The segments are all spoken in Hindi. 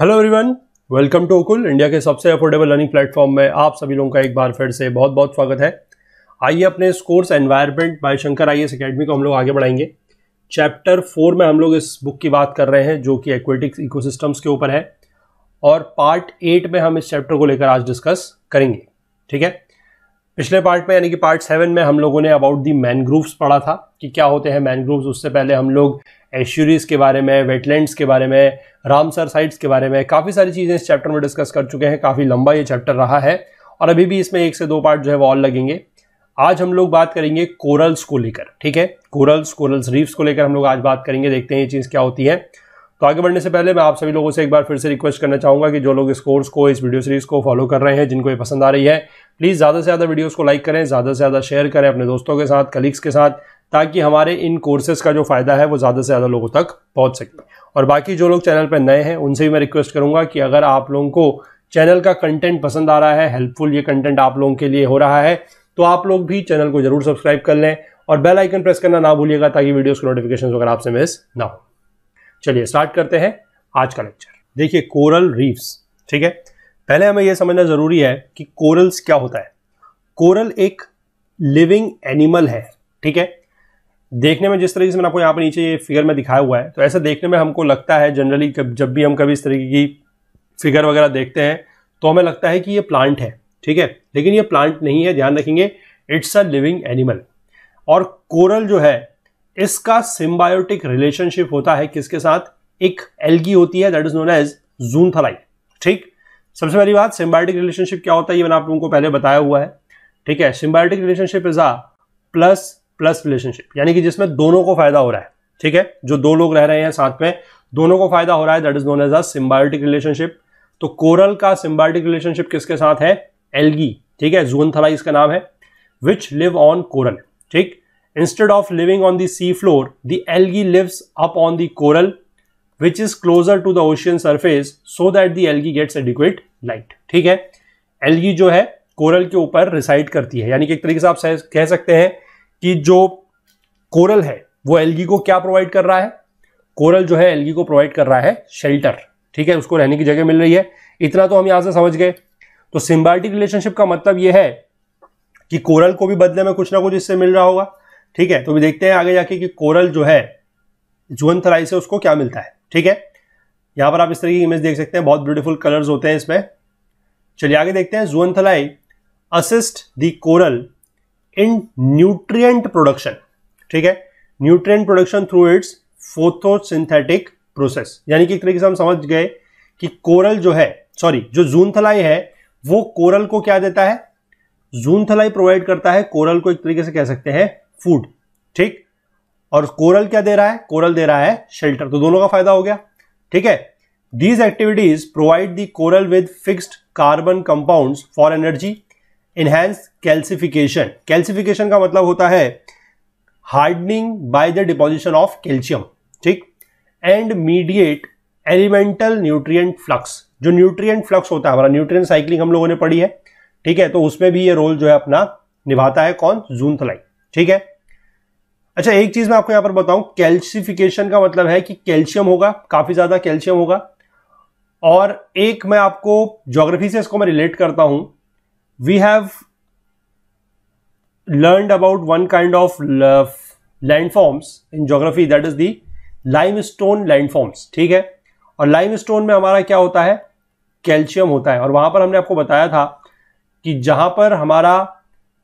हेलो एवरीवन वेलकम टू ओकुल इंडिया के सबसे अफोर्डेबल लर्निंग प्लेटफॉर्म में आप सभी लोगों का एक बार फिर से बहुत बहुत स्वागत है आइए अपने इस course environment by Shankar I S academy को हम लोग आगे बढ़ाएंगे चैप्टर फोर में हम लोग इस बुक की बात कर रहे हैं जो कि एक्वेटिक्स इको के ऊपर है और पार्ट एट में हम इस चैप्टर को लेकर आज डिस्कस करेंगे ठीक है पिछले पार्ट में यानी कि पार्ट सेवन में हम लोगों ने अबाउट दी मैनग्रूव्स पढ़ा था कि क्या होते हैं मैनग्रूव्स उससे पहले हम लोग एश्यूरीज के बारे में वेटलैंड्स के बारे में रामसर साइट्स के बारे में काफ़ी सारी चीज़ें इस चैप्टर में डिस्कस कर चुके हैं काफ़ी लंबा ये चैप्टर रहा है और अभी भी इसमें एक से दो पार्ट जो है वो और लगेंगे आज हम लोग बात करेंगे कोरल्स को लेकर ठीक है कोरल्स कोरल्स रीफ्स को लेकर हम लोग आज बात करेंगे देखते हैं ये चीज़ क्या होती है तो आगे बढ़ने से पहले मैं आप सभी लोगों से एक बार फिर से रिक्वेस्ट करना चाहूँगा कि जो लोग इस कोर्स को इस वीडियो सीरीज़ को फॉलो कर रहे हैं जिनको ये पसंद आ रही है प्लीज़ ज़्यादा से ज़्यादा वीडियोज़ को लाइक करें ज़्यादा से ज़्यादा शेयर करें अपने दोस्तों के साथ कलीग्स के साथ ताकि हमारे इन कोर्सेज का जो फ़ायदा है वो ज़्यादा से ज़्यादा लोगों तक पहुँच सके और बाकी जो लोग चैनल पर नए हैं उनसे भी मैं रिक्वेस्ट करूंगा कि अगर आप लोगों को चैनल का कंटेंट पसंद आ रहा है हेल्पफुल ये कंटेंट आप लोगों के लिए हो रहा है तो आप लोग भी चैनल को जरूर सब्सक्राइब कर लें और बेल आइकन प्रेस करना ना भूलिएगा ताकि वीडियोस के नोटिफिकेशन वगैरह आपसे मिस ना हो चलिए स्टार्ट करते हैं आज का लेक्चर देखिए कोरल रीफ्स ठीक है पहले हमें यह समझना जरूरी है कि कोरल्स क्या होता है कोरल एक लिविंग एनिमल है ठीक है देखने में जिस तरीके से मैंने आपको यहाँ पर नीचे ये फिगर में दिखाया हुआ है तो ऐसा देखने में हमको लगता है जनरली जब भी हम कभी इस तरीके की फिगर वगैरह देखते हैं तो हमें लगता है कि ये प्लांट है ठीक है लेकिन ये प्लांट नहीं है ध्यान रखेंगे इट्स अ लिविंग एनिमल और कोरल जो है इसका सिम्बायोटिक रिलेशनशिप होता है किसके साथ एक एल्गी होती है दैट इज नोन एज जून ठीक सबसे पहली बात सिम्बायोटिक रिलेशनशिप क्या होता है ये मैंने आप लोगों को पहले बताया हुआ है ठीक है symbiotic relationship is a plus plus relationship यानी कि जिसमें दोनों को फायदा हो रहा है ठीक है जो दो लोग रह रहे हैं साथ में दोनों को फायदा हो रहा है that is known as a symbiotic relationship तो कोरल का सिम्बायोटिक रिलेशनशिप किसके साथ है एल्गी ठीक है जून थलाई इसका नाम है विच लिव ऑन कोरल ठीक instead of living on the sea floor the algae lives up on the coral which is closer to the ocean surface so that the algae gets adequate light ठीक है एलगी जो है कोरल के ऊपर रिसाइड करती है यानी कि एक तरीके से आप कह सकते हैं कि जो कोरल है वो एलगी को क्या प्रोवाइड कर रहा है कोरल जो है एलगी को प्रोवाइड कर रहा है शेल्टर ठीक है उसको रहने की जगह मिल रही है इतना तो हम यहां से समझ गए तो सिम्बायोटिक रिलेशनशिप का मतलब यह है कि कोरल को भी बदले में कुछ ना कुछ इससे मिल रहा होगा ठीक है तो भी देखते हैं आगे जाके कि कोरल जो है जुअन से उसको क्या मिलता है ठीक है यहां पर आप इस तरह की इमेज देख सकते हैं बहुत ब्यूटीफुल कलर्स होते हैं इसमें चलिए आगे देखते हैं zooxanthellae assist the coral in nutrient production ठीक है nutrient production through its photosynthetic process यानी कि एक तरीके से हम समझ गए कि कोरल जो है सॉरी जो जूनथलाई है वो कोरल को क्या देता है जूनथलाई प्रोवाइड करता है कोरल को एक तरीके से कह सकते हैं फूड ठीक और कोरल क्या दे रहा है कोरल दे रहा है शेल्टर तो दोनों का फायदा हो गया ठीक है these activities provide the coral with fixed carbon compound for energy enhance calcification calcification का मतलब होता है hardening by the deposition of calcium ठीक and mediate elemental nutrient flux जो न्यूट्रिएंट फ्लक्स होता है हमारा न्यूट्रिएंट साइक्लिंग हम लोगों ने पढ़ी है ठीक है तो उसमें भी ये रोल जो है अपना निभाता है कौन जूनथलाई ठीक है अच्छा एक चीज मैं आपको यहां पर बताऊं कैल्सिफिकेशन का मतलब है कि कैल्शियम होगा काफी ज्यादा कैल्शियम होगा और एक मैं आपको ज्योग्राफी से इसको मैं रिलेट करता हूं we have learned about one kind of landforms in geography that is the limestone landforms ठीक है और लाइमस्टोन में हमारा क्या होता है कैल्शियम होता है और वहां पर हमने आपको बताया था कि जहां पर हमारा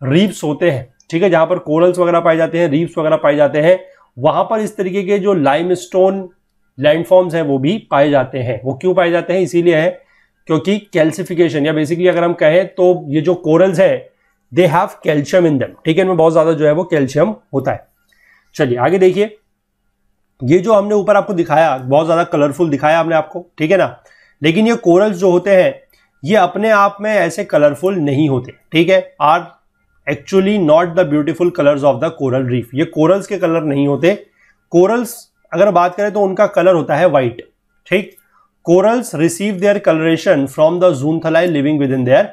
रीप्स होते हैं ठीक है जहां पर कोरल्स वगैरह पाए जाते हैं रीप्स वगैरह पाए जाते हैं वहां पर इस तरीके के जो लाइमस्टोन लैंडफॉर्म्स हैं वो भी पाए जाते हैं वो क्यों पाए जाते हैं इसीलिए है क्योंकि कैल्सिफिकेशन या बेसिकली अगर हम कहें तो ये जो कोरल्स है दे हैव कैल्शियम इन दम ठीक है इनमें बहुत ज्यादा जो है वो कैल्शियम होता है चलिए आगे देखिए ये जो हमने ऊपर आपको दिखाया बहुत ज्यादा कलरफुल दिखाया हमने आपको ठीक है ना लेकिन ये कोरल्स जो होते हैं ये अपने आप में ऐसे कलरफुल नहीं होते ठीक है are actually not the beautiful colours of the coral reef ये कोरल्स के कलर नहीं होते कोरल्स अगर बात करें तो उनका कलर होता है वाइट ठीक corals their coloration from the zooxanthellae living within their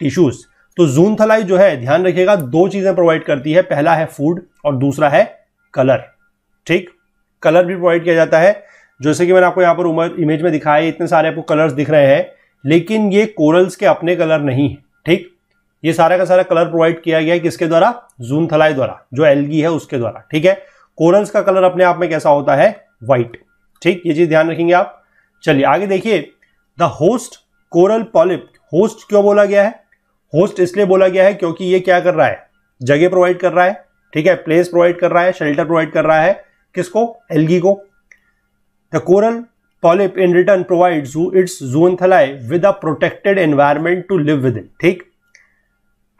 tissues तो जूनथलाई जो है ध्यान रखिएगा दो चीजें प्रोवाइड करती है पहला है फूड और दूसरा है कलर ठीक कलर भी प्रोवाइड किया जाता है जैसे कि मैंने आपको यहां पर उमर इमेज में दिखाया इतने सारे आपको कलर्स दिख रहे हैं लेकिन ये कोरल्स के अपने कलर नहीं है ठीक ये सारा का सारा कलर प्रोवाइड किया गया है किसके द्वारा जून थलाई द्वारा जो एलगी है उसके द्वारा ठीक है कोरल्स का कलर अपने आप में कैसा होता है व्हाइट ठीक ये चीज ध्यान रखेंगे आप चलिए आगे देखिए the host coral polyp host क्यों बोला गया है होस्ट इसलिए बोला गया है क्योंकि ये क्या कर रहा है जगह प्रोवाइड कर रहा है ठीक है प्लेस प्रोवाइड कर रहा है शेल्टर प्रोवाइड कर रहा है किसको एलगी को the coral polyp in return provide its थलाई with a protected environment to live within ठीक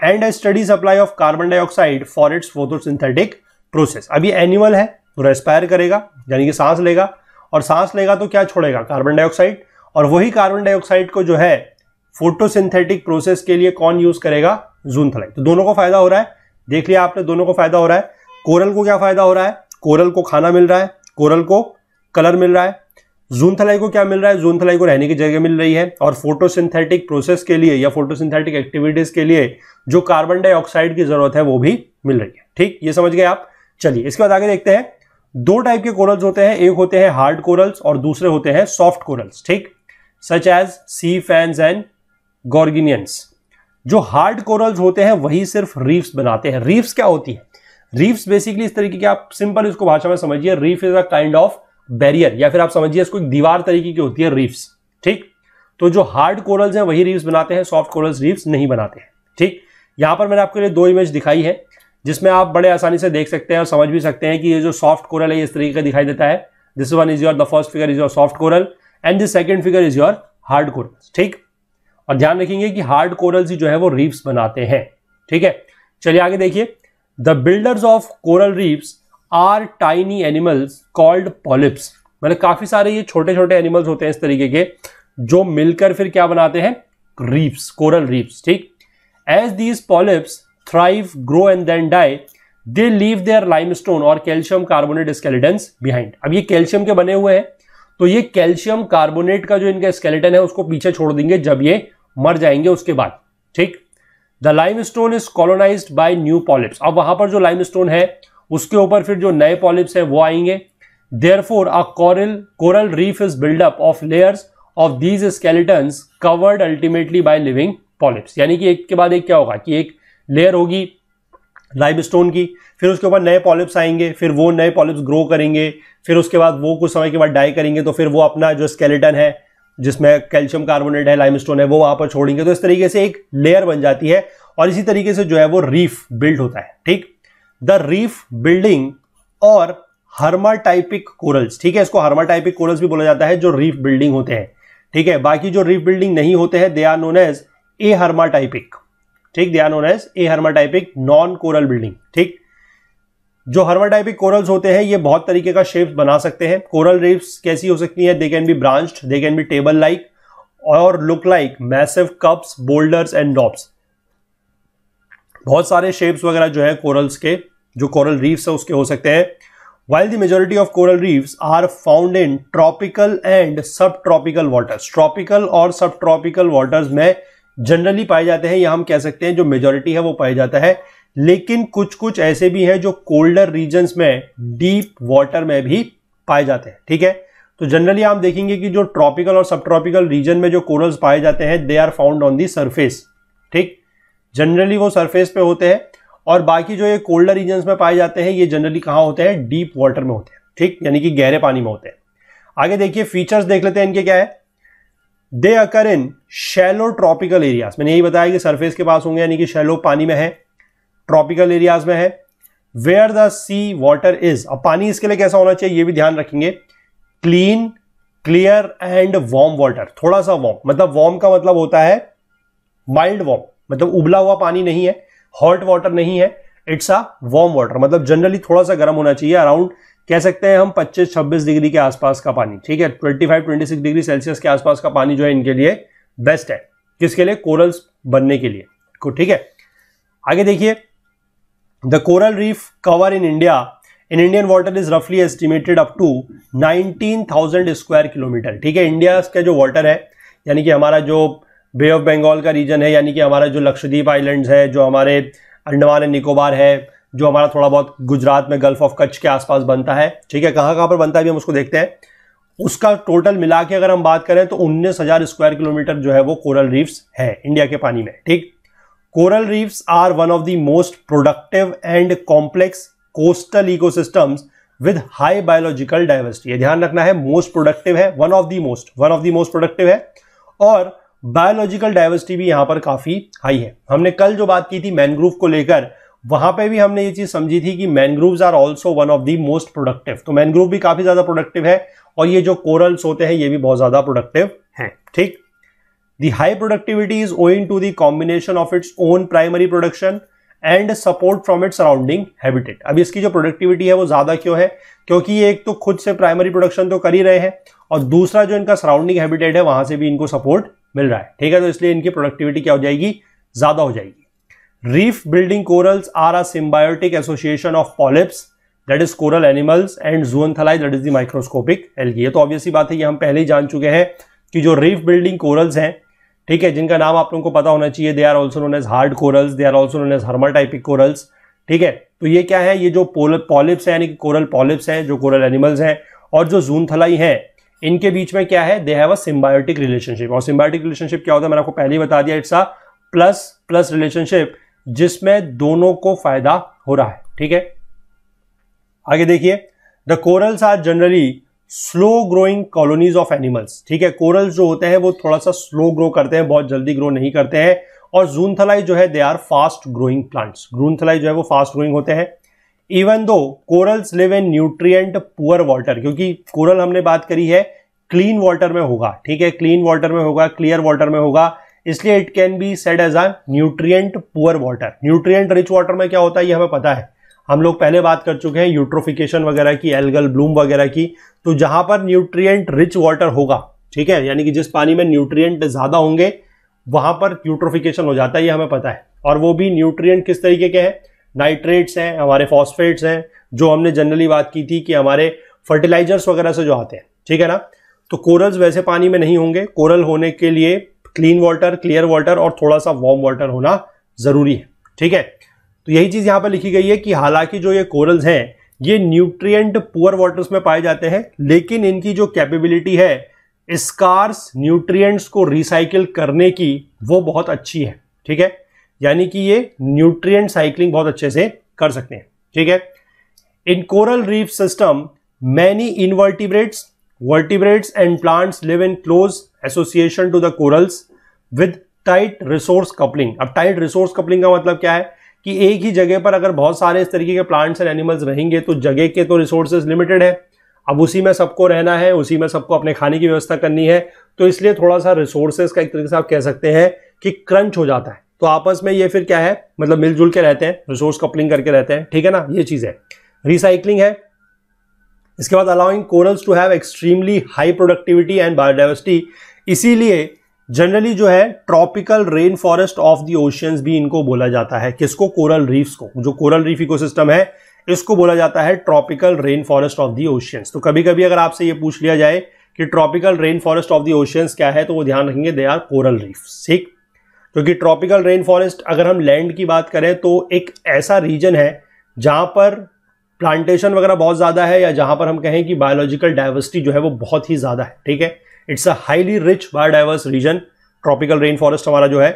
and a steady supply of carbon dioxide for its photosynthetic process अभी एनिमल है रेस्पायर करेगा यानी कि सांस लेगा और सांस लेगा तो क्या छोड़ेगा कार्बन डाइऑक्साइड और वही कार्बन डाइऑक्साइड को जो है फोटोसिंथेटिक प्रोसेस के लिए कौन यूज करेगा जूनथलाइट तो दोनों को फायदा हो रहा है देख लिया आपने दोनों को फायदा हो रहा है कोरल को क्या फायदा हो रहा है कोरल को खाना मिल रहा है कोरल को कलर मिल रहा है जूनथलाई को क्या मिल रहा है जूनथलाई को रहने की जगह मिल रही है और फोटोसिंथेटिक प्रोसेस के लिए या फोटोसिंथेटिक एक्टिविटीज के लिए जो कार्बन डाइऑक्साइड की जरूरत है वो भी मिल रही है ठीक ये समझ गए आप चलिए इसके बाद आगे देखते हैं दो टाइप के कोरल्स होते हैं एक होते हैं हार्ड कोरल्स और दूसरे होते हैं सॉफ्ट कोरल्स ठीक such as sea fans and gorgonians जो हार्ड कोरल्स होते हैं वही सिर्फ रीफ्स बनाते हैं रीफ्स क्या होती है रीफ्स बेसिकली इस तरीके की आप सिंपल इसको भाषा में समझिए reef is a kind of barrier या फिर आप समझिए इसको एक दीवार तरीके की होती है रीफ्स ठीक तो जो हार्ड कोरल्स हैं वही रीफ्स बनाते हैं सॉफ्ट कोरल्स रीफ्स नहीं बनाते हैं ठीक यहां पर मैंने आपके लिए दो इमेज दिखाई है जिसमें आप बड़े आसानी से देख सकते हैं और समझ भी सकते हैं कि ये जो सॉफ्ट कोरल है ये इस तरीके का दिखाई देता है this one is your the first figure is your soft coral and this second figure is your hard coral ठीक और ध्यान रखेंगे कि हार्ड कोरल्स ही जो है वो रीप्स बनाते हैं ठीक है चलिए आगे देखिए the builders of coral reefs are tiny animals called polyps मतलब काफी सारे ये छोटे छोटे एनिमल्स होते हैं इस तरीके के जो मिलकर फिर क्या बनाते हैं रीप्स कोरल रीप्स ठीक as these polyps grow and then then they leave leave limestone और कैल्शियम कार्बोनेट स्केलेटन्स बिहाइंड अब ये कैल्शियम के बने हुए हैं तो ये कैल्शियम कार्बोनेट का जो इनका स्केलेटन है उसको पीछे छोड़ देंगे जब ये मर जाएंगे उसके बाद ठीक the limestone is colonise by new polyps अब वहां पर जो लाइम स्टोन है उसके ऊपर फिर जो नए पॉलिप्स है वो आएंगे therefore a coral coral reef is buildup of layers of these skeletons covered ultimately by living polyps यानी कि एक के बाद एक क्या होगा कि एक लेयर होगी लाइम स्टोन की फिर उसके ऊपर नए पॉलिप्स आएंगे फिर वो नए पॉलिप्स ग्रो करेंगे फिर उसके बाद वो कुछ समय के बाद डाई करेंगे तो फिर वो अपना जो स्केलेटन है जिसमें कैल्शियम कार्बोनेट है लाइम स्टोन है वो वहां पर छोड़ेंगे तो इस तरीके से एक लेयर बन जाती है और इसी तरीके से जो है वो रीफ बिल्ड होता है ठीक द रीफ बिल्डिंग और हर्माटाइपिक कोरल्स ठीक है इसको हर्माटाइपिक कोरल्स भी बोला जाता है जो रीफ बिल्डिंग होते हैं ठीक है बाकी जो रीफ बिल्डिंग नहीं होते हैं they are known as ahermatypic ठीक ध्यान होना है ahermatypic non coral building ठीक जो हर्माटाइपिक कोरल्स होते हैं ये बहुत तरीके का शेप्स बना सकते हैं कोरल रिप्स कैसी हो सकती है they can be branched they can be table like और look like massive cups boulders and domes बहुत सारे शेप्स वगैरह जो है कोरल्स के जो कोरल रीफ्स है उसके हो सकते हैं while the majority of coral reefs are found in tropical and subtropical waters tropical और सब ट्रॉपिकल वाटर्स में जनरली पाए जाते हैं या हम कह सकते हैं जो मेजोरिटी है वो पाया जाता है लेकिन कुछ कुछ ऐसे भी हैं जो कोल्डर रीजन्स में डीप वाटर में भी पाए जाते हैं ठीक है तो जनरली आप देखेंगे कि जो ट्रॉपिकल और सब ट्रॉपिकल रीजन में जो कोरल्स पाए जाते हैं they are found on the surface ठीक जनरली वो सरफेस पे होते हैं और बाकी जो ये कोल्डर रीजन में पाए जाते हैं ये जनरली कहाँ होते हैं डीप वाटर में होते हैं ठीक यानी कि गहरे पानी में होते हैं आगे देखिए फीचर्स देख लेते हैं इनके क्या है they occur in shallow tropical areas मैंने यही बताया कि सरफेस के पास होंगे यानी कि शैलो पानी में है ट्रॉपिकल एरियाज में है where the sea water is अब पानी इसके लिए कैसा होना चाहिए ये भी ध्यान रखेंगे clean clear and warm water थोड़ा सा वार्म मतलब वार्म का मतलब होता है माइल्ड वार्म मतलब उबला हुआ पानी नहीं है हॉट वाटर नहीं है इट्स अ वार्म वाटर मतलब जनरली थोड़ा सा गर्म होना चाहिए अराउंड कह सकते हैं हम 25-26 डिग्री के आसपास का पानी ठीक है 25-26 डिग्री सेल्सियस के आसपास का पानी जो है इनके लिए बेस्ट है किसके लिए कोरल्स बनने के लिए ठीक है आगे देखिए the coral reef cover in India in Indian water is रफली estimated up to 19,000 square kilometre ठीक है इंडिया का जो वाटर है यानी कि हमारा जो बे ऑफ बंगाल का रीजन है यानी कि हमारा जो लक्षद्वीप आइलैंड्स है जो हमारे अंडमान एंड निकोबार है जो हमारा थोड़ा बहुत गुजरात में गल्फ ऑफ कच्छ के आसपास बनता है ठीक है कहाँ कहाँ पर बनता है भी हम उसको देखते हैं उसका टोटल मिला के अगर हम बात करें तो उन्नीस हजार स्क्वायर किलोमीटर जो है वो कोरल रीफ्स है इंडिया के पानी में ठीक coral reefs are one of the most productive and complex coastal ecosystems with high biological diversity ध्यान रखना है मोस्ट प्रोडक्टिव है one of the most one of the most productive है और बायोलॉजिकल डाइवर्सिटी भी यहां पर काफी हाई है हमने कल जो बात की थी मैनग्रूव को लेकर वहां पे भी हमने ये चीज समझी थी कि mangroves are also one of the most productive तो मैनग्रूव भी काफी ज्यादा प्रोडक्टिव है और ये जो कोरल्स होते हैं ये भी बहुत ज्यादा प्रोडक्टिव हैं ठीक the high productivity is owing to the combination of its own primary production and support from it surrounding habitat अब इसकी जो प्रोडक्टिविटी है वो ज्यादा क्यों है क्योंकि ये एक तो खुद से प्राइमरी प्रोडक्शन तो कर ही रहे हैं और दूसरा जो इनका सराउंडिंग हैबिटेट है वहां से भी इनको सपोर्ट मिल रहा है ठीक है तो इसलिए इनकी प्रोडक्टिविटी क्या हो जाएगी ज्यादा हो जाएगी building corals are a symbiotic association of polyps that is coral animals and and zooanthellae that is the microscopic algae. ये तो ऑब्वियस बात है ये हम पहले ही जान चुके हैं कि जो रीफ बिल्डिंग कोरल्स हैं ठीक है जिनका नाम आप लोगों को पता होना चाहिए they are also known as hard corals they are also known as hermatypic corals ठीक है तो ये क्या है ये जो पॉलिप्स हैं यानी कि कोरल पॉलिप्स हैं जो कोरल एनिमल्स हैं और जो जूनथलाई हैं इनके बीच में क्या है they have a symbiotic relationship और सिम्बायोटिक रिलेशनशिप क्या होता है मैंने आपको पहले ही बता दिया it's a plus plus relationship जिसमें दोनों को फायदा हो रहा है ठीक है आगे देखिए the corals are generally slow growing colonies of animals ठीक है कोरल्स जो होते हैं वो थोड़ा सा स्लो ग्रो करते हैं बहुत जल्दी ग्रो नहीं करते हैं और जूनथलाई जो है they are fast growing plants zooxanthellae जो है वो फास्ट ग्रोइंग होते हैं even though corals live in nutrient poor water क्योंकि कोरल हमने बात करी है क्लीन वाटर में होगा ठीक है क्लीन वाटर में होगा क्लियर वाटर में होगा इसलिए it can be said as a nutrient poor water nutrient rich water में क्या होता है ये हमें पता है हम लोग पहले बात कर चुके हैं यूट्रोफिकेशन वगैरह की एल्गल ब्लूम वगैरह की तो जहां पर न्यूट्रिएंट रिच वाटर होगा ठीक है यानी कि जिस पानी में न्यूट्रिएंट ज्यादा होंगे वहां पर यूट्रोफिकेशन हो जाता है ये हमें पता है और वो भी न्यूट्रिएंट किस तरीके के हैं नाइट्रेट्स हैं हमारे फॉस्फेट्स हैं जो हमने जनरली बात की थी कि हमारे फर्टिलाइजर्स वगैरह से जो आते हैं ठीक है ना तो कोरल्स वैसे पानी में नहीं होंगे कोरल होने के लिए क्लीन वाटर क्लियर वाटर और थोड़ा सा वार्म वाटर होना ज़रूरी है ठीक है तो यही चीज़ यहाँ पर लिखी गई है कि हालांकि जो ये कोरल्स हैं ये न्यूट्रिएंट पुअर वाटर्स में पाए जाते हैं लेकिन इनकी जो कैपेबिलिटी है स्कार्स न्यूट्रिएंट्स को रिसाइकिल करने की वो बहुत अच्छी है ठीक है यानी कि ये न्यूट्रिएंट साइकिलिंग बहुत अच्छे से कर सकते हैं ठीक है in coral reef system many invertebrates vertebrates and plants live in close association to the corals with tight resource coupling अब टाइट रिसोर्स कपलिंग का मतलब क्या है कि एक ही जगह पर अगर बहुत सारे इस तरीके के प्लांट्स एंड एनिमल्स रहेंगे तो जगह के तो रिसोर्सेज लिमिटेड है अब उसी में सबको रहना है उसी में सबको अपने खाने की व्यवस्था करनी है तो इसलिए थोड़ा सा रिसोर्सेज का एक तरीके से आप कह सकते हैं कि क्रंच हो जाता है तो आपस में ये फिर क्या है मतलब मिलजुल के रहते हैं रिसोर्स कपलिंग करके रहते हैं ठीक है ना ये चीज़ है रिसाइकलिंग है इसके बाद allowing corals to have extremely high productivity and biodiversity इसीलिए जनरली जो है tropical rain forest of the oceans भी इनको बोला जाता है किसको कोरल रीफ्स को जो कोरल रीफ इकोसिस्टम है इसको बोला जाता है tropical rain forest of the oceans तो कभी कभी अगर आपसे ये पूछ लिया जाए कि tropical rain forest of the oceans क्या है तो वो ध्यान रखेंगे दे आर कोरल रीफ ठीक क्योंकि ट्रॉपिकल रेन फॉरेस्ट अगर हम लैंड की बात करें तो एक ऐसा रीजन है जहाँ पर प्लांटेशन वगैरह बहुत ज़्यादा है या जहाँ पर हम कहें कि बायोलॉजिकल डाइवर्सिटी जो है वो बहुत ही ज़्यादा है ठीक है it's a highly rich biodiverse region tropical rain forest हमारा जो है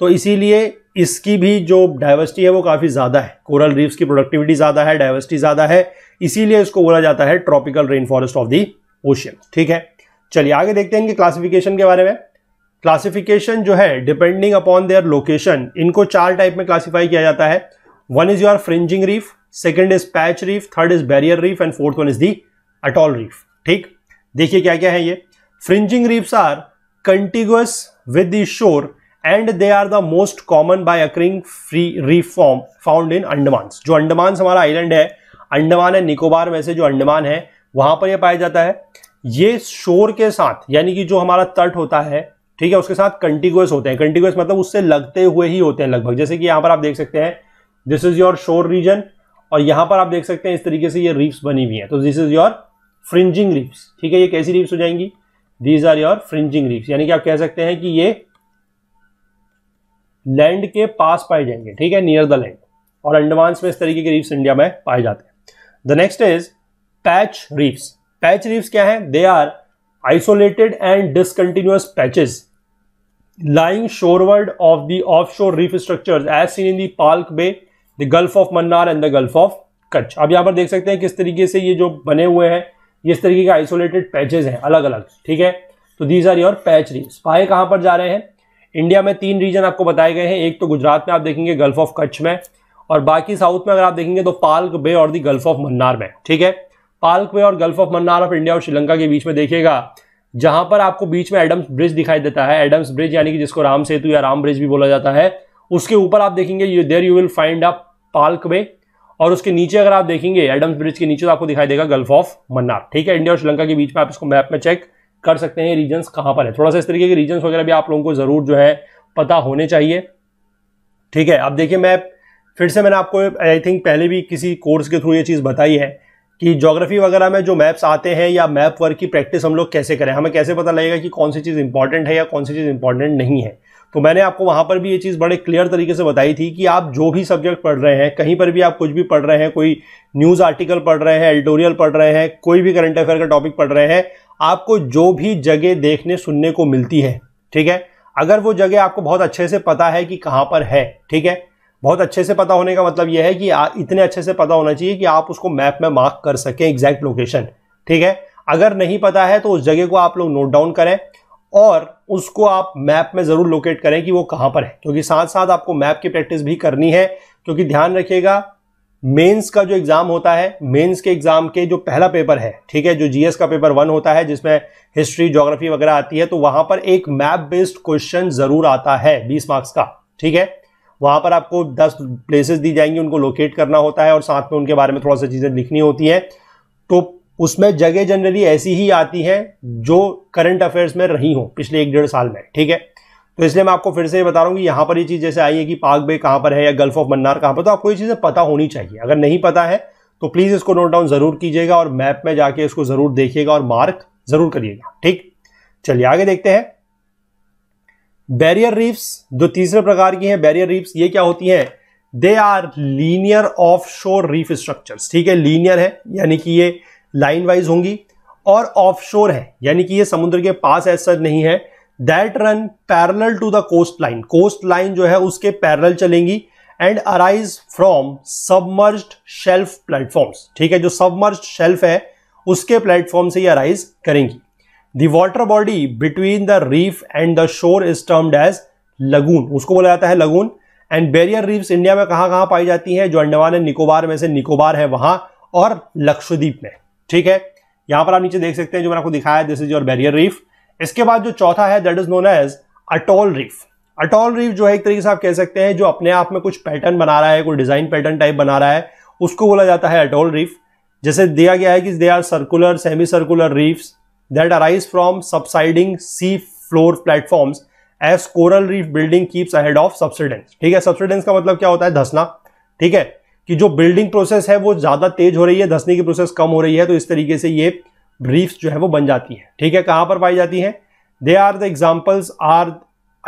तो इसीलिए इसकी भी जो डाइवर्सिटी है वो काफ़ी ज़्यादा है कोरल रीफ्स की प्रोडक्टिविटी ज़्यादा है डाइवर्सिटी ज़्यादा है इसीलिए इसको बोला जाता है tropical rain forest of the ocean ठीक है चलिए आगे देखते हैं इनके क्लासिफिकेशन के बारे में क्लासिफिकेशन जो है डिपेंडिंग अपॉन देयर लोकेशन इनको चार टाइप में क्लासीफाई किया जाता है one is your fringing reef second is patch reef third is barrier reef and fourth one is the atoll reef ठीक देखिए क्या क्या है ये fringing reefs are contiguous with the shore and they are the most common by occurring free reef form found in Andaman जो अंडमान हमारा आइलैंड है अंडमान है निकोबार में से जो अंडमान है वहां पर यह पाया जाता है ये शोर के साथ यानी कि जो हमारा तट होता है ठीक है उसके साथ कंटिगुअस होते हैं कंटिगुअस मतलब उससे लगते हुए ही होते हैं लगभग जैसे कि यहां पर आप देख सकते हैं this is your shore region और यहां पर आप देख सकते हैं इस तरीके से ये रीफ्स बनी हुई है तो this is your fringing reefs ठीक है ये कैसी रीफ्स हो जाएंगी these are your fringing reefs यानी कि आप कह सकते हैं कि ये लैंड के पास पाए जाएंगे ठीक है नियर द लैंड और अंडमान में इस तरीके के रीफ्स इंडिया में पाए जाते हैं the next is patch reefs patch reefs क्या है they are isolated and discontinuous patches lying shoreward of the off shore structures structure as seen in दाल्क bay the gulf of Mannar and the gulf of Kutch अब यहाँ पर देख सकते हैं किस तरीके से ये जो बने हुए हैं ये इस तरीके के आइसोलेटेड पैचेज हैं अलग अलग ठीक है तो these are your patch reefs पाए कहाँ पर जा रहे हैं इंडिया में तीन रीजन आपको बताए गए हैं एक तो गुजरात में आप देखेंगे गल्फ ऑफ कच्छ में और बाकी साउथ में अगर आप देखेंगे तो पाल्क बे और दी गल्फ ऑफ मन्नार में ठीक है पाल्क बे और gulf of Mannar of India और श्रीलंका के बीच में देखिएगा जहां पर आपको बीच में एडम्स ब्रिज दिखाई देता है एडम्स ब्रिज यानी कि जिसको राम सेतु या राम ब्रिज भी बोला जाता है उसके ऊपर आप देखेंगे you there you will find a park में और उसके नीचे अगर आप देखेंगे एडम्स ब्रिज के नीचे तो आपको दिखाई देगा गल्फ ऑफ मन्नार ठीक है इंडिया और श्रीलंका के बीच में आप इसको मैप में चेक कर सकते हैं रीजन्स कहाँ पर है थोड़ा सा इस तरीके के रीजन्स वगैरह भी आप लोगों को ज़रूर जो है पता होने चाहिए ठीक है अब देखिए मैं फिर से मैंने आपको आई थिंक पहले भी किसी कोर्स के थ्रू ये चीज़ बताई है कि ज्योग्राफी वगैरह में जो मैप्स आते हैं या मैप वर्क की प्रैक्टिस हम लोग कैसे करें हमें कैसे पता लगेगा कि कौन सी चीज़ इंपॉर्टेंट है या कौन सी चीज़ इंपॉर्टेंट नहीं है तो मैंने आपको वहाँ पर भी ये चीज़ बड़े क्लियर तरीके से बताई थी कि आप जो भी सब्जेक्ट पढ़ रहे हैं कहीं पर भी आप कुछ भी पढ़ रहे हैं कोई न्यूज़ आर्टिकल पढ़ रहे हैं एडिटोरियल पढ़ रहे हैं कोई भी करंट अफेयर का टॉपिक पढ़ रहे हैं आपको जो भी जगह देखने सुनने को मिलती है ठीक है अगर वो जगह आपको बहुत अच्छे से पता है कि कहाँ पर है ठीक है बहुत अच्छे से पता होने का मतलब यह है कि आ, इतने अच्छे से पता होना चाहिए कि आप उसको मैप में मार्क कर सकें एग्जैक्ट लोकेशन ठीक है अगर नहीं पता है तो उस जगह को आप लोग नोट डाउन करें और उसको आप मैप में ज़रूर लोकेट करें कि वो कहाँ पर है क्योंकि साथ साथ आपको मैप की प्रैक्टिस भी करनी है क्योंकि ध्यान रखिएगा मेंस का जो एग्ज़ाम होता है मेंस के एग्ज़ाम के जो पहला पेपर है ठीक है जो जीएस का पेपर वन होता है जिसमें हिस्ट्री जोग्राफी वगैरह आती है तो वहां पर एक मैप बेस्ड क्वेश्चन ज़रूर आता है बीस मार्क्स का ठीक है वहां पर आपको दस प्लेसेस दी जाएंगी उनको लोकेट करना होता है और साथ में उनके बारे में थोड़ा सा चीज़ें लिखनी होती हैं तो उसमें जगह जनरली ऐसी ही आती हैं जो करंट अफेयर्स में रही हो पिछले एक डेढ़ साल में ठीक है तो इसलिए मैं आपको फिर से ये बता रहा हूँ कि यहाँ पर ये चीज़ जैसे आई है कि पाक बे कहाँ पर है या गल्फ ऑफ मन्नार कहाँ पर तो आपको ये चीज़ें पता होनी चाहिए अगर नहीं पता है तो प्लीज़ इसको नोट डाउन ज़रूर कीजिएगा और मैप में जाके इसको ज़रूर देखिएगा और मार्क ज़रूर करिएगा ठीक चलिए आगे देखते हैं बैरियर रीफ्स जो तीसरे प्रकार की हैं बैरियर रीफ्स ये क्या होती हैं they are linear off shore reef structures ठीक है लीनियर है यानी कि ये लाइन वाइज होंगी और ऑफशोर है यानी कि ये समुद्र के पास ऐसा नहीं है that run parallel to the coast line coast line जो है उसके पैरल चलेंगी and arise from submerge shelf platforms ठीक है जो सबमर्ज शेल्फ है उसके प्लेटफॉर्म से ये अराइज करेंगी the water body between the reef and the shore is termed as lagoon उसको बोला जाता है lagoon and barrier reefs India में कहां कहां पाई जाती हैं जो अंडमान एंड निकोबार में से निकोबार है वहां और लक्षद्वीप में ठीक है यहां पर आप नीचे देख सकते हैं जो मैंने आपको दिखाया this is your barrier reef इसके बाद जो चौथा है that is known as atoll reef atoll reef जो है एक तरीके से आप कह सकते हैं जो अपने आप में कुछ पैटर्न बना रहा है कोई डिजाइन पैटर्न टाइप बना रहा है उसको बोला जाता है अटोल रीफ जैसे दिया गया है कि they are circular semi circular reefs that arise from subsiding sea floor platforms as coral reef building keeps ahead of subsidence ठीक है सब्सिडेंस का मतलब क्या होता है धसना ठीक है कि जो बिल्डिंग प्रोसेस है वो ज़्यादा तेज हो रही है धसने की प्रोसेस कम हो रही है तो इस तरीके से ये ब्रीफ्स जो है वो बन जाती हैं ठीक है कहाँ पर पाई जाती हैं they are the examples are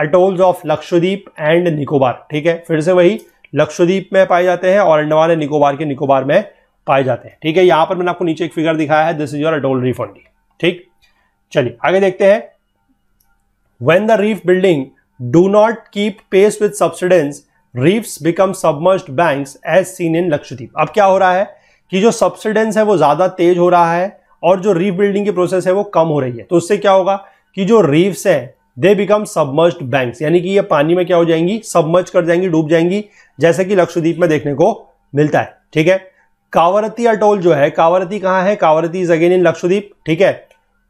atolls of Lakshadweep and Nicobar ठीक है फिर से वही लक्षद्वीप में पाए जाते हैं और अंडमान एंड निकोबार के निकोबार में पाए जाते हैं ठीक है यहाँ पर मैंने आपको नीचे एक फिगर दिखाया है this is your atoll reef only ठीक चलिए आगे देखते हैं when the reef building do not keep pace with subsidence reefs become submerged banks as seen in Lakshadweep अब क्या हो रहा है कि जो सब्सिडेंस है वो ज़्यादा तेज हो रहा है और जो रीफ बिल्डिंग की प्रोसेस है वो कम हो रही है तो उससे क्या होगा कि जो रीफ्स है दे बिकम सबमर्स्ड बैंक्स यानी कि ये पानी में क्या हो जाएंगी सबमर्ज कर जाएंगी डूब जाएंगी जैसे कि लक्षद्वीप में देखने को मिलता है ठीक है कावरती अटोल जो है कावरती कहाँ है Kavaratti is again in Lakshadweep ठीक है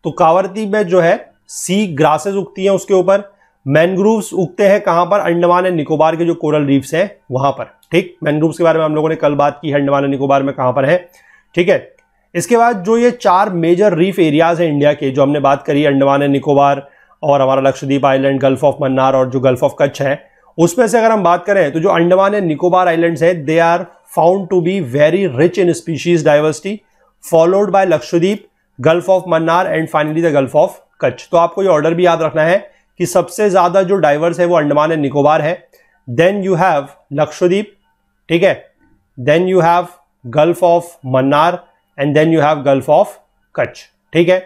तो कावरती में जो है सी ग्रासेस उगती हैं उसके ऊपर मैनग्रूव्स उगते हैं कहां पर अंडमान एंड निकोबार के जो कोरल रीफ्स हैं वहां पर ठीक मैनग्रूव्स के बारे में हम लोगों ने कल बात की अंडमान एंड निकोबार में कहां पर है ठीक है इसके बाद जो ये चार मेजर रीफ एरियाज हैं इंडिया के जो हमने बात करी अंडमान एंड निकोबार और हमारा Lakshadweep island gulf of Mannar और जो गल्फ ऑफ कच्छ है उसमें से अगर हम बात करें तो जो अंडमान एंड निकोबार आइलैंड्स हैं they are found to be very rich in species diversity followed by Lakshadweep gulf of Mannar and finally the gulf of Kutch तो आपको ये ऑर्डर भी याद रखना है कि सबसे ज़्यादा जो डाइवर्स है वो अंडमान एंड निकोबार है देन यू हैव लक्षद्वीप ठीक है then you have gulf of Mannar and then you have gulf of Kutch ठीक है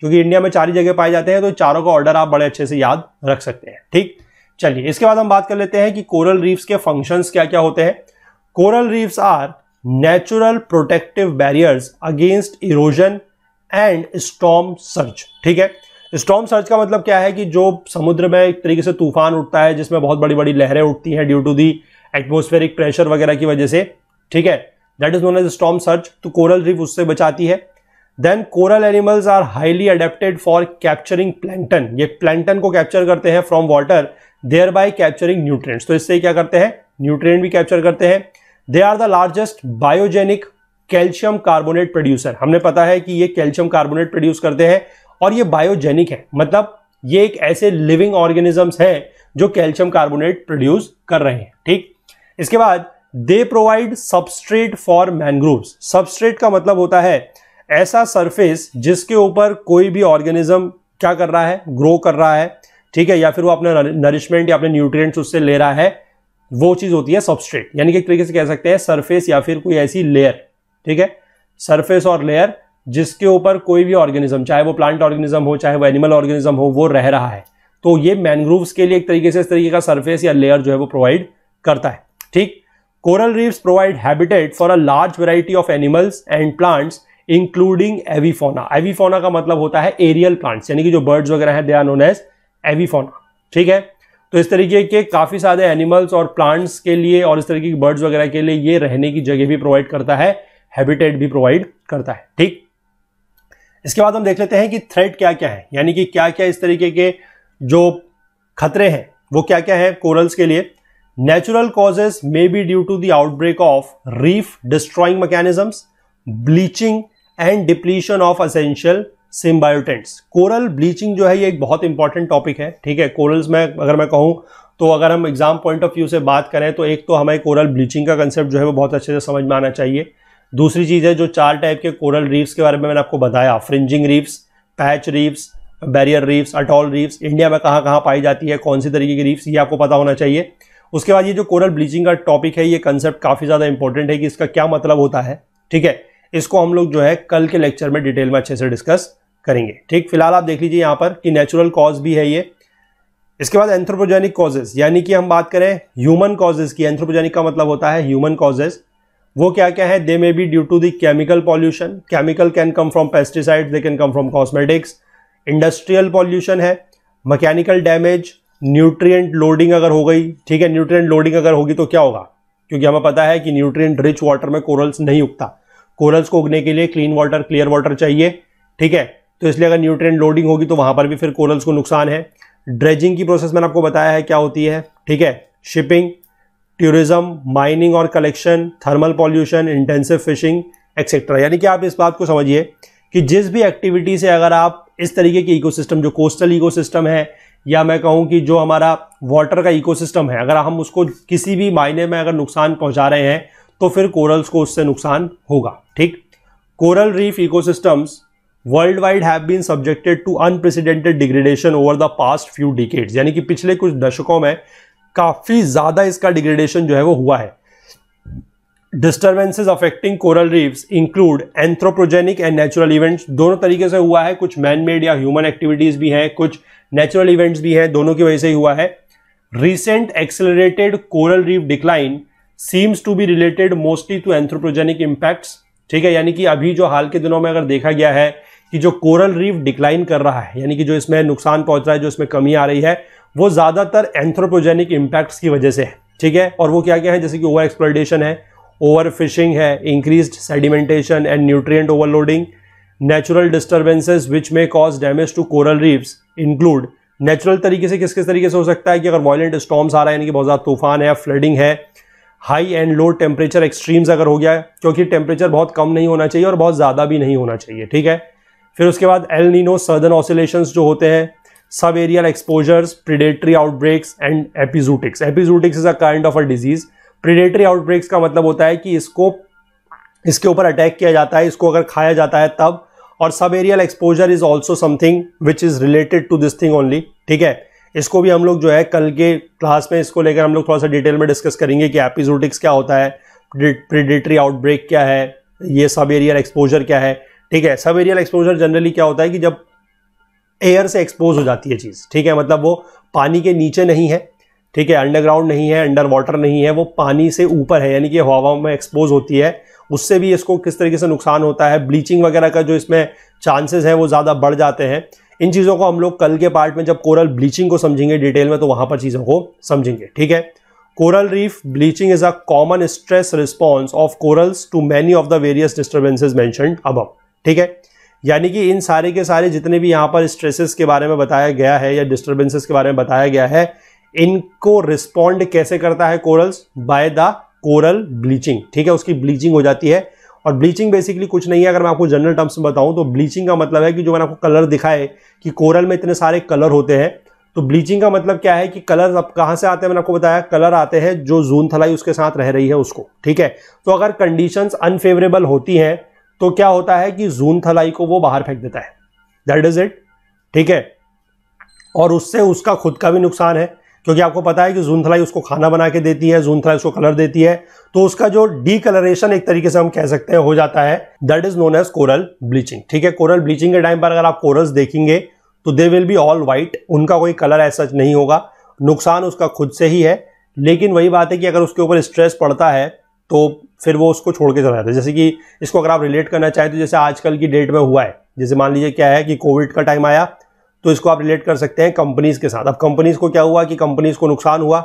क्योंकि इंडिया में चार ही जगह पाए जाते हैं तो चारों का ऑर्डर आप बड़े अच्छे से याद रख सकते हैं ठीक चलिए इसके बाद हम बात कर लेते हैं कि कोरल रीफ्स के फंक्शंस क्या क्या होते हैं coral reefs are natural protective barriers against erosion and storm surge ठीक है स्टॉम सर्च का मतलब क्या है कि जो समुद्र में एक तरीके से तूफान उठता है जिसमें बहुत बड़ी बड़ी लहरें उठती हैं due to the atmospheric pressure वगैरह की वजह से ठीक है that is known as storm surge तो कोरल रीफ उससे बचाती है then coral animals are highly adapted for capturing plankton ये प्लैंटन को कैप्चर करते हैं from water thereby capturing nutrient तो इससे क्या करते हैं न्यूट्रेंट भी कैप्चर करते हैं they are the largest biogenic calcium carbonate producer हमने पता है कि ये कैल्शियम कार्बोनेट प्रोड्यूस करते हैं और ये बायोजेनिक है मतलब ये एक ऐसे लिविंग ऑर्गेनिजम्स हैं जो कैल्शियम कार्बोनेट प्रोड्यूस कर रहे हैं ठीक इसके बाद they provide substrate for mangroves substrate का मतलब होता है ऐसा सरफेस जिसके ऊपर कोई भी ऑर्गेनिज्म क्या कर रहा है ग्रो कर रहा है ठीक है या फिर वो अपना नरिशमेंट या अपने न्यूट्रिएंट्स उससे ले रहा है वो चीज़ होती है सबस्ट्रेट यानी कि एक तरीके से कह सकते हैं सरफेस या फिर कोई ऐसी लेयर ठीक है सरफेस और लेयर जिसके ऊपर कोई भी ऑर्गेनिज्म चाहे वो प्लांट ऑर्गेनिज्म हो चाहे वो एनिमल ऑर्गेनिज्म हो वो रह रहा है तो ये मैनग्रोव्स के लिए एक तरीके से इस तरीके का सरफेस या लेयर जो है वो प्रोवाइड करता है ठीक coral reefs provide habitat for a large variety of animals and plants including avifauna avifauna का मतलब होता है एरियल प्लांट्स यानी कि जो बर्ड्स वगैरह हैं they are known as avifauna ठीक है तो इस तरीके के काफ़ी सारे एनिमल्स और प्लांट्स के लिए और इस तरीके की बर्ड्स वगैरह के लिए ये रहने की जगह भी प्रोवाइड करता है हैबिटेट भी प्रोवाइड करता है ठीक इसके बाद हम देख लेते हैं कि थ्रेट क्या क्या है यानी कि क्या क्या इस तरीके के जो खतरे हैं वो क्या क्या है कोरल्स के लिए natural causes may be due to the outbreak of reef destroying mechanisms bleaching and depletion of essential symbionts coral bleaching जो है ये एक बहुत इंपॉर्टेंट टॉपिक है ठीक है कोरल्स में अगर मैं कहूँ तो अगर हम एग्जाम पॉइंट ऑफ व्यू से बात करें तो एक तो हमें कोरल ब्लीचिंग का कंसेप्ट जो है वो बहुत अच्छे से समझ में आना चाहिए दूसरी चीज़ है जो चार टाइप के कोरल रीफ्स के बारे में मैंने आपको बताया fringing reefs patch reefs barrier reefs atoll reefs India में कहाँ कहाँ पाई जाती है कौन सी तरीके की रीफ्स ये आपको पता होना चाहिए उसके बाद ये जो कोरल ब्लीचिंग का टॉपिक है ये कंसेप्ट काफ़ी ज़्यादा इंपॉर्टेंट है कि इसका क्या मतलब होता है ठीक है इसको हम लोग जो है कल के लेक्चर में डिटेल में अच्छे से डिस्कस करेंगे ठीक फिलहाल आप देख लीजिए यहाँ पर कि नेचुरल कॉज भी है ये इसके बाद एंथ्रोपोजेनिक कॉजेज यानी कि हम बात करें ह्यूमन कॉजेज की एंथ्रोपोजेनिक का मतलब होता है ह्यूमन कॉजेज वो क्या क्या है they may be due to the chemical pollution chemical can come from pesticide they can come from cosmetics industrial pollution है मैकेनिकल डैमेज न्यूट्रिएंट लोडिंग अगर हो गई ठीक है न्यूट्रिएंट लोडिंग अगर होगी तो क्या होगा क्योंकि हमें पता है कि न्यूट्रिएंट रिच वाटर में कोरल्स नहीं उगता कोरल्स को उगने के लिए क्लीन वाटर क्लियर वाटर चाहिए ठीक है तो इसलिए अगर न्यूट्रिएंट लोडिंग होगी तो वहां पर भी फिर कोरल्स को नुकसान है ड्रेजिंग की प्रोसेस मैंने आपको बताया है क्या होती है ठीक है शिपिंग टूरिज्म माइनिंग और collection thermal pollution intensive fishing etcetera यानी कि आप इस बात को समझिए कि जिस भी एक्टिविटी से अगर आप इस तरीके के इकोसिस्टम जो कोस्टल इकोसिस्टम है या मैं कहूँ कि जो हमारा वाटर का इकोसिस्टम है अगर हम उसको किसी भी मायने में अगर नुकसान पहुंचा रहे हैं तो फिर कोरल्स को उससे नुकसान होगा ठीक coral reef ecosystems world wide have been subjected to unprecedented degradation over the past few decades यानी कि पिछले कुछ दशकों में काफी ज्यादा इसका डिग्रेडेशन जो है वो हुआ है disturbances affecting coral reef include anthropogenic and natural events दोनों तरीके से हुआ है कुछ मैन मेड या ह्यूमन एक्टिविटीज भी हैं कुछ नेचुरल इवेंट्स भी हैं दोनों की वजह से ही हुआ है recent accelerated coral reef decline seems to be related mostly to anthropogenic impacts ठीक है यानी कि अभी जो हाल के दिनों में अगर देखा गया है कि जो कोरल रीव डिक्लाइन कर रहा है यानी कि जो इसमें नुकसान पहुंच रहा है जो इसमें कमी आ रही है वो ज़्यादातर एंथ्रोपोजेनिक इम्पैक्ट्स की वजह से है ठीक है और वो क्या क्या है जैसे कि ओवर एक्सप्लोडेशन है ओवर फिशिंग है increase sedimentation and nutrient overloading natural disturbances which may cause damage to coral reefs include natural तरीके से किस किस तरीके से हो सकता है कि अगर वॉयेंट स्टॉम्स आ रहा है यानी कि बहुत ज़्यादा तूफान है फ्लडिंग है high and low temperature extremes अगर हो गया है क्योंकि टेम्परेचर बहुत कम नहीं होना चाहिए और बहुत ज़्यादा भी नहीं होना चाहिए ठीक है फिर उसके बाद एल नीनो सर्दन ऑसिलेशंस जो होते हैं sub aerial exposures predatory outbreaks and epizootics epizootics is a kind of a disease predatory outbreaks का मतलब होता है कि इसको इसके ऊपर अटैक किया जाता है इसको अगर खाया जाता है तब और sub aerial exposure is also something which is related to this thing only ठीक है इसको भी हम लोग जो है कल के क्लास में इसको लेकर हम लोग थोड़ा सा डिटेल में डिस्कस करेंगे कि एपिजोटिक्स क्या होता है प्रिडेटरी आउटब्रेक क्या है ये सब एरियल एक्सपोजर क्या है ठीक है सब एरियल एक्सपोजर जनरली क्या होता है कि जब एयर से एक्सपोज हो जाती है चीज़ ठीक है मतलब वो पानी के नीचे नहीं है ठीक है अंडरग्राउंड नहीं है अंडर वाटर नहीं है वो पानी से ऊपर है यानी कि हवा में एक्सपोज होती है उससे भी इसको किस तरीके से नुकसान होता है ब्लीचिंग वगैरह का जो इसमें चांसेस है वो ज़्यादा बढ़ जाते हैं इन चीज़ों को हम लोग कल के पार्ट में जब कोरल ब्लीचिंग को समझेंगे डिटेल में तो वहाँ पर चीज़ों को समझेंगे ठीक है coral reef bleaching is a common stress response of corals to many of the various disturbances mentioned अब ठीक है यानी कि इन सारे के सारे जितने भी यहाँ पर स्ट्रेसेस के बारे में बताया गया है या डिस्टर्बेंसेस के बारे में बताया गया है इनको रिस्पॉन्ड कैसे करता है corals by the coral bleaching ठीक है उसकी ब्लीचिंग हो जाती है और ब्लीचिंग बेसिकली कुछ नहीं है अगर मैं आपको जनरल टर्म्स में बताऊं तो ब्लीचिंग का मतलब है कि जो मैंने आपको कलर दिखाए कि कोरल में इतने सारे कलर होते हैं तो ब्लीचिंग का मतलब क्या है कि कलर अब कहाँ से आते हैं मैंने आपको बताया कलर आते हैं जो जून थलाई उसके साथ रह रही है उसको ठीक है तो अगर कंडीशंस अनफेवरेबल होती हैं तो क्या होता है कि जून थलाई को वो बाहर फेंक देता है दैट इज इट ठीक है और उससे उसका खुद का भी नुकसान है क्योंकि आपको पता है कि जून थलाई उसको खाना बना के देती है जून थलाई उसको कलर देती है तो उसका जो डी कलरेशन एक तरीके से हम कह सकते हैं हो जाता है that is known as coral bleaching ठीक है कोरल ब्लीचिंग के टाइम पर अगर आप कोरल्स देखेंगे तो they will be all white उनका कोई कलर ऐसा नहीं होगा नुकसान उसका खुद से ही है लेकिन वही बात है कि अगर उसके ऊपर स्ट्रेस पड़ता है तो फिर वो उसको छोड़ के चला जाता है जैसे कि इसको अगर आप रिलेट करना चाहें तो जैसे आजकल की डेट में हुआ है जैसे मान लीजिए क्या है कि कोविड का टाइम आया तो इसको आप रिलेट कर सकते हैं कंपनीज़ के साथ अब कंपनीज़ को क्या हुआ कि कंपनीज़ को नुकसान हुआ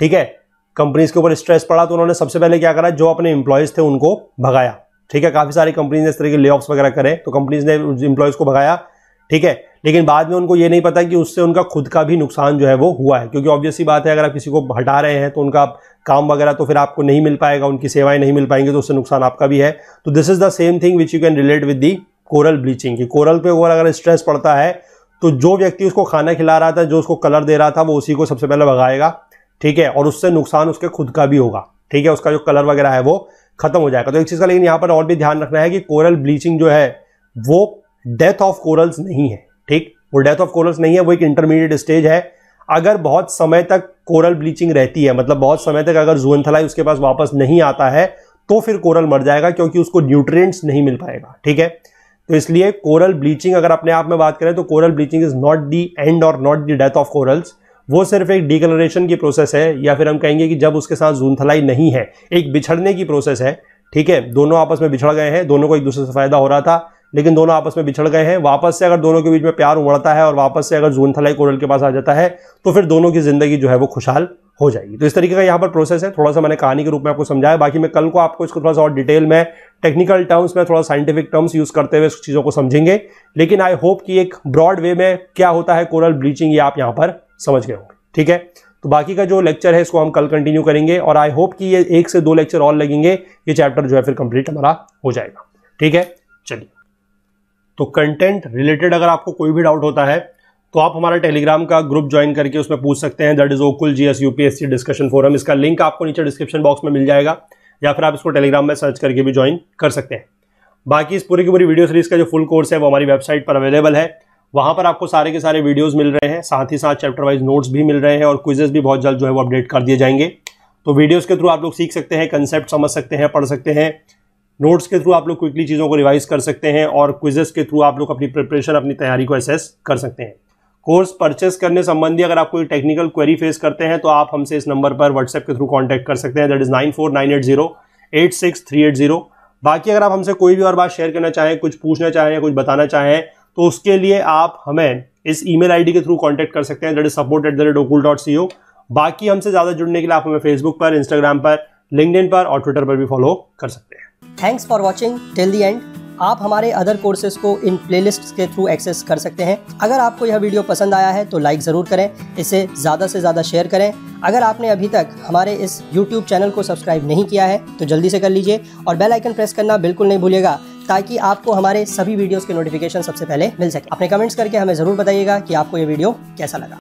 ठीक है कंपनीज़ के ऊपर स्ट्रेस पड़ा तो उन्होंने सबसे पहले क्या करा जो अपने इंप्लॉयज थे उनको भगाया ठीक है काफ़ी सारी कंपनीज ने इस तरह के ले वगैरह करे तो कंपनीज ने इंप्लॉयज को भगाया ठीक है लेकिन बाद में उनको ये नहीं पता कि उससे उनका खुद का भी नुकसान जो है वो हुआ है क्योंकि ऑब्वियसली बात है अगर आप किसी को हटा रहे हैं तो उनका काम वगैरह तो फिर आपको नहीं मिल पाएगा उनकी सेवाएं नहीं मिल पाएंगी तो उससे नुकसान आपका भी है तो this is the same thing which you can relate with the coral bleaching की कोरल पे और अगर स्ट्रेस पड़ता है तो जो व्यक्ति उसको खाना खिला रहा था जो उसको कलर दे रहा था वो उसी को सबसे पहले भगाएगा ठीक है और उससे नुकसान उसके खुद का भी होगा ठीक है उसका जो कलर वगैरह है वो खत्म हो जाएगा तो एक चीज़ का लेकिन यहाँ पर और भी ध्यान रखना है कि कोरल ब्लीचिंग जो है वो डेथ ऑफ कोरल्स नहीं है ठीक वो डेथ ऑफ कोरल्स नहीं है वो एक इंटरमीडिएट स्टेज है अगर बहुत समय तक कोरल ब्लीचिंग रहती है मतलब बहुत समय तक अगर जुअनथलाई उसके पास वापस नहीं आता है तो फिर कोरल मर जाएगा क्योंकि उसको न्यूट्रिएंट्स नहीं मिल पाएगा ठीक है तो इसलिए कोरल ब्लीचिंग अगर अपने आप में बात करें तो coral bleaching is not the end और not the death of corals वो सिर्फ एक डिकलरेशन की प्रोसेस है या फिर हम कहेंगे कि जब उसके साथ जूनथलाई नहीं है एक बिछड़ने की प्रोसेस है ठीक है दोनों आपस में बिछड़ गए हैं दोनों को एक दूसरे से फायदा हो रहा था लेकिन दोनों आपस में बिछड़ गए हैं वापस से अगर दोनों के बीच में प्यार उमड़ता है और वापस से अगर थलाई कोरल के पास आ जाता है तो फिर दोनों की जिंदगी जो है वो खुशहाल हो जाएगी तो इस तरीके का यहाँ पर प्रोसेस है थोड़ा सा मैंने कहानी के रूप में आपको समझाया बाकी मैं कल को आपको इसको थोड़ा सा और डिटेल में टेक्निकल टर्म्स में थोड़ा साइंटिफिक टर्म्स यूज करते हुए चीज़ों को समझेंगे लेकिन आई होप कि एक ब्रॉड वे में क्या होता है कोरल ब्लीचिंग ये आप यहाँ पर समझ गए होंगे ठीक है तो बाकी का जो लेक्चर है इसको हम कल कंटिन्यू करेंगे और आई होप कि ये एक से दो लेक्चर और लगेंगे ये चैप्टर जो है फिर कंप्लीट हमारा हो जाएगा ठीक है चलिए तो कंटेंट रिलेटेड अगर आपको कोई भी डाउट होता है तो आप हमारा टेलीग्राम का ग्रुप ज्वाइन करके उसमें पूछ सकते हैं दैट इज ओकुल G S UPSC discussion forum इसका लिंक आपको नीचे डिस्क्रिप्शन बॉक्स में मिल जाएगा या फिर आप इसको टेलीग्राम में सर्च करके भी ज्वाइन कर सकते हैं बाकी इस पूरी की पूरी वीडियो सीरीज़ का जो फुल कोर्स है वो हमारी वेबसाइट पर अवेलेबल है वहाँ पर आपको सारे के सारे वीडियोज़ मिल रहे हैं साथ ही साथ चैप्टर वाइज नोट्स भी मिल रहे हैं और क्विजेस भी बहुत जल्द जो है वो अपडेट कर दिए जाएंगे तो वीडियोज़ के थ्रू आप लोग सीख सकते हैं कंसेप्ट समझ सकते हैं पढ़ सकते हैं नोट्स के थ्रू आप लोग क्विकली चीज़ों को रिवाइज कर सकते हैं और क्विजेस के थ्रू आप लोग अपनी प्रिपरेशन अपनी तैयारी को एसेस कर सकते हैं कोर्स परचेस करने संबंधी अगर आप कोई टेक्निकल क्वेरी फेस करते हैं तो आप हमसे इस नंबर पर व्हाट्सएप के थ्रू कॉन्टैक्ट कर सकते हैं that is nine four nine eight zero eight six three eight zero बाकी अगर आप हमसे कोई भी और बात शेयर करना चाहें कुछ पूछना चाहें या कुछ बताना चाहें तो उसके लिए आप हमें इस आई डी के थ्रू कॉन्टैक्ट कर सकते हैं that is support at the rate ओकुल डॉट सी ओ बाकी हमसे ज़्यादा जुड़ने के लिए आप हमें फेसबुक पर इंस्टाग्राम पर इन पर और ट्विटर पर भी फॉलो कर सकते हैं thanks for watching till the end आप हमारे अदर कोर्सेज को इन प्लेलिस्ट्स के थ्रू एक्सेस कर सकते हैं अगर आपको यह वीडियो पसंद आया है तो लाइक ज़रूर करें इसे ज़्यादा से ज़्यादा शेयर करें अगर आपने अभी तक हमारे इस YouTube चैनल को सब्सक्राइब नहीं किया है तो जल्दी से कर लीजिए और बेल आइकन प्रेस करना बिल्कुल नहीं भूलिएगा ताकि आपको हमारे सभी वीडियोज़ के नोटिफिकेशन सबसे पहले मिल सके अपने कमेंट्स करके हमें ज़रूर बताइएगा कि आपको यह वीडियो कैसा लगा